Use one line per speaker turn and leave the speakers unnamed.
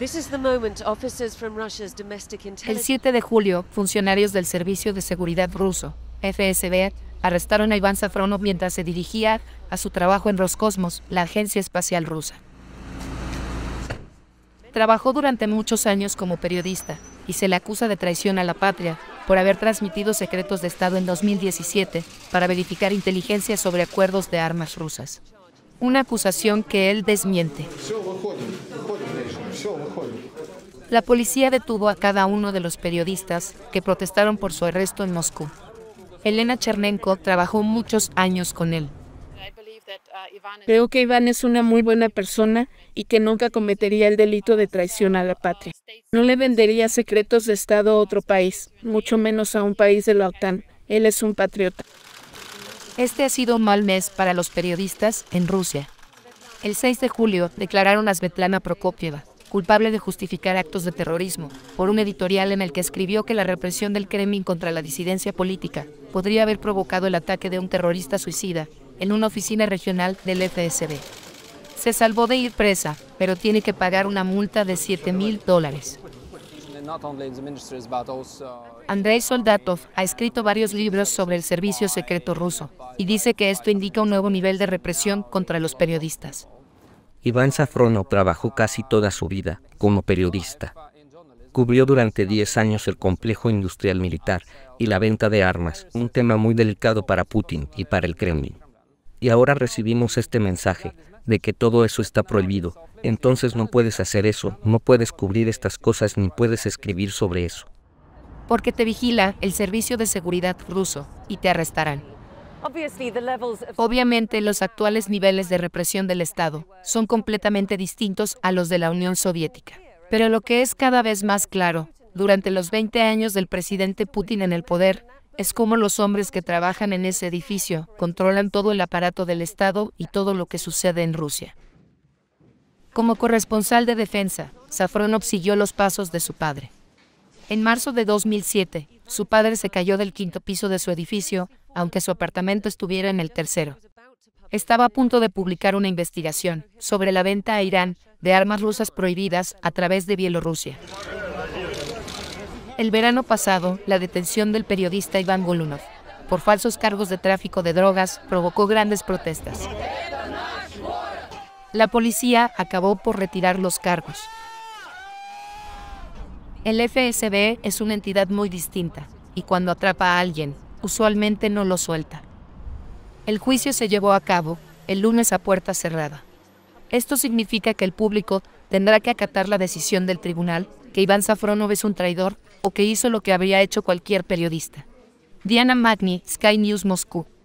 El 7 de julio, funcionarios del Servicio de Seguridad ruso, FSB, arrestaron a Iván Safronov mientras se dirigía a su trabajo en Roscosmos, la agencia espacial rusa. Trabajó durante muchos años como periodista y se le acusa de traición a la patria por haber transmitido secretos de Estado en 2017 para verificar inteligencia sobre acuerdos de armas rusas. Una acusación que él desmiente. La policía detuvo a cada uno de los periodistas que protestaron por su arresto en Moscú. Elena Chernenko trabajó muchos años con él. Creo que Iván es una muy buena persona y que nunca cometería el delito de traición a la patria. No le vendería secretos de Estado a otro país, mucho menos a un país de la OTAN. Él es un patriota. Este ha sido un mal mes para los periodistas en Rusia. El 6 de julio declararon a Svetlana Prokopieva culpable de justificar actos de terrorismo, por un editorial en el que escribió que la represión del Kremlin contra la disidencia política podría haber provocado el ataque de un terrorista suicida en una oficina regional del FSB. Se salvó de ir presa, pero tiene que pagar una multa de 7 mil dólares. Andrei Soldatov ha escrito varios libros sobre el servicio secreto ruso y dice que esto indica un nuevo nivel de represión contra los periodistas.
Iván Safrono trabajó casi toda su vida como periodista. Cubrió durante 10 años el complejo industrial militar y la venta de armas, un tema muy delicado para Putin y para el Kremlin. Y ahora recibimos este mensaje de que todo eso está prohibido, entonces no puedes hacer eso, no puedes cubrir estas cosas ni puedes escribir sobre eso.
Porque te vigila el servicio de seguridad ruso y te arrestarán. Obviamente los actuales niveles de represión del Estado son completamente distintos a los de la Unión Soviética. Pero lo que es cada vez más claro, durante los 20 años del presidente Putin en el poder, es cómo los hombres que trabajan en ese edificio controlan todo el aparato del Estado y todo lo que sucede en Rusia. Como corresponsal de defensa, Safronov siguió los pasos de su padre. En marzo de 2007, su padre se cayó del quinto piso de su edificio aunque su apartamento estuviera en el tercero. Estaba a punto de publicar una investigación sobre la venta a Irán de armas rusas prohibidas a través de Bielorrusia. El verano pasado, la detención del periodista Iván Golunov por falsos cargos de tráfico de drogas provocó grandes protestas. La policía acabó por retirar los cargos. El FSB es una entidad muy distinta, y cuando atrapa a alguien, usualmente no lo suelta. El juicio se llevó a cabo el lunes a puerta cerrada. Esto significa que el público tendrá que acatar la decisión del tribunal que Iván Safronov es un traidor o que hizo lo que habría hecho cualquier periodista. Diana Magni, Sky News Moscú.